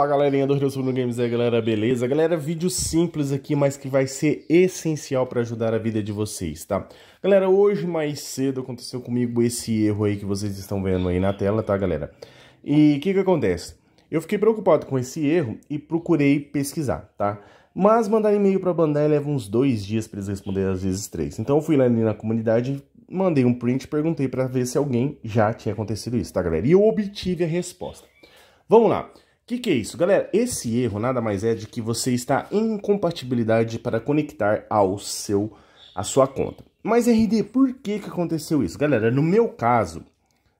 Fala galerinha do Resumo Games aí, galera, beleza? Galera, vídeo simples aqui, mas que vai ser essencial para ajudar a vida de vocês, tá? Galera, hoje mais cedo aconteceu comigo esse erro aí que vocês estão vendo aí na tela, tá, galera? E o que que acontece? Eu fiquei preocupado com esse erro e procurei pesquisar, tá? Mas mandar e-mail para a Bandai leva uns dois dias para eles responderem, às vezes três. Então eu fui lá ali na comunidade, mandei um print, perguntei para ver se alguém já tinha acontecido isso, tá, galera? E eu obtive a resposta. Vamos lá que, que é isso? Galera, esse erro nada mais é de que você está em incompatibilidade para conectar ao seu, a sua conta. Mas RD, por que, que aconteceu isso? Galera, no meu caso,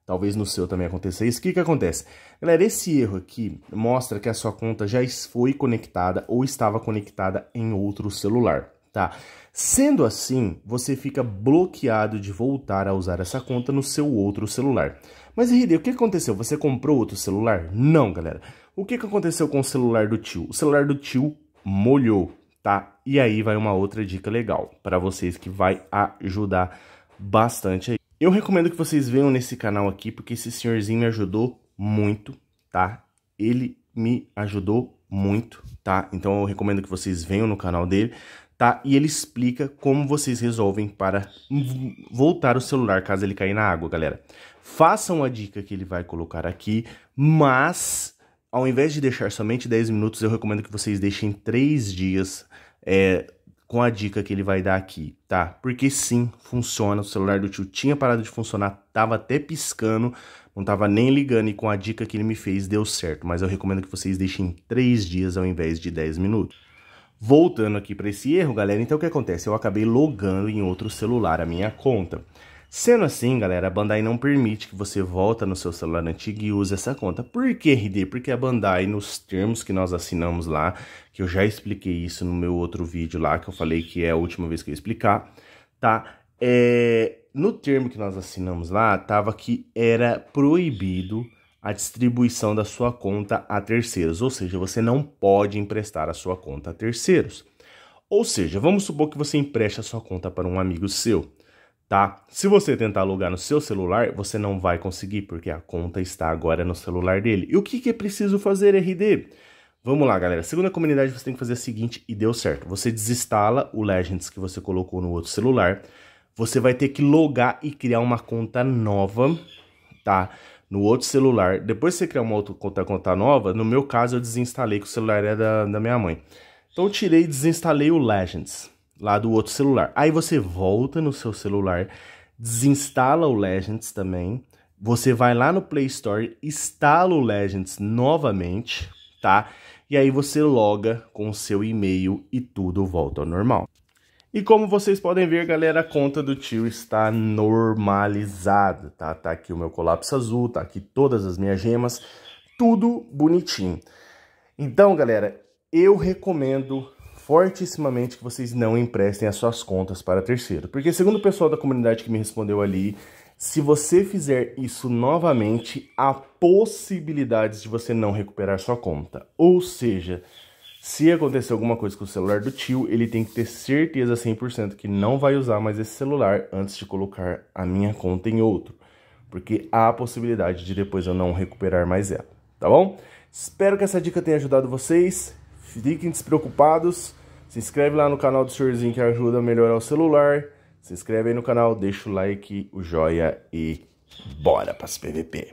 talvez no seu também aconteça isso, o que, que acontece? Galera, esse erro aqui mostra que a sua conta já foi conectada ou estava conectada em outro celular. Tá? Sendo assim, você fica bloqueado de voltar a usar essa conta no seu outro celular. Mas RD, o que aconteceu? Você comprou outro celular? Não, galera. O que, que aconteceu com o celular do tio? O celular do tio molhou, tá? E aí vai uma outra dica legal para vocês que vai ajudar bastante aí. Eu recomendo que vocês venham nesse canal aqui porque esse senhorzinho me ajudou muito, tá? Ele me ajudou muito, tá? Então eu recomendo que vocês venham no canal dele, tá? E ele explica como vocês resolvem para voltar o celular caso ele cair na água, galera. Façam a dica que ele vai colocar aqui, mas ao invés de deixar somente 10 minutos, eu recomendo que vocês deixem 3 dias é, com a dica que ele vai dar aqui, tá? Porque sim, funciona. O celular do tio tinha parado de funcionar, tava até piscando, não tava nem ligando, e com a dica que ele me fez deu certo. Mas eu recomendo que vocês deixem 3 dias ao invés de 10 minutos. Voltando aqui para esse erro, galera, então o que acontece? Eu acabei logando em outro celular a minha conta. Sendo assim, galera, a Bandai não permite que você volta no seu celular antigo e use essa conta. Por que, RD? Porque a Bandai, nos termos que nós assinamos lá, que eu já expliquei isso no meu outro vídeo lá, que eu falei que é a última vez que eu explicar, tá? É, no termo que nós assinamos lá, tava que era proibido a distribuição da sua conta a terceiros, ou seja, você não pode emprestar a sua conta a terceiros. Ou seja, vamos supor que você empreste a sua conta para um amigo seu tá? Se você tentar logar no seu celular, você não vai conseguir, porque a conta está agora no celular dele. E o que, que é preciso fazer, RD? Vamos lá, galera. Segundo a comunidade, você tem que fazer o seguinte e deu certo. Você desinstala o Legends que você colocou no outro celular. Você vai ter que logar e criar uma conta nova, tá? No outro celular. Depois que você criar uma outra conta, conta nova, no meu caso eu desinstalei, que o celular era é da, da minha mãe. Então eu tirei e desinstalei o Legends lá do outro celular. Aí você volta no seu celular, desinstala o Legends também. Você vai lá no Play Store, instala o Legends novamente, tá? E aí você loga com o seu e-mail e tudo volta ao normal. E como vocês podem ver, galera, a conta do tio está normalizada, tá? Tá aqui o meu colapso azul, tá aqui todas as minhas gemas, tudo bonitinho. Então, galera, eu recomendo fortissimamente que vocês não emprestem as suas contas para terceiro. Porque segundo o pessoal da comunidade que me respondeu ali, se você fizer isso novamente, há possibilidades de você não recuperar sua conta. Ou seja, se acontecer alguma coisa com o celular do tio, ele tem que ter certeza 100% que não vai usar mais esse celular antes de colocar a minha conta em outro, porque há a possibilidade de depois eu não recuperar mais ela, tá bom? Espero que essa dica tenha ajudado vocês. Fiquem despreocupados. Se inscreve lá no canal do senhorzinho que ajuda a melhorar o celular. Se inscreve aí no canal, deixa o like, o joia e bora para as PVP.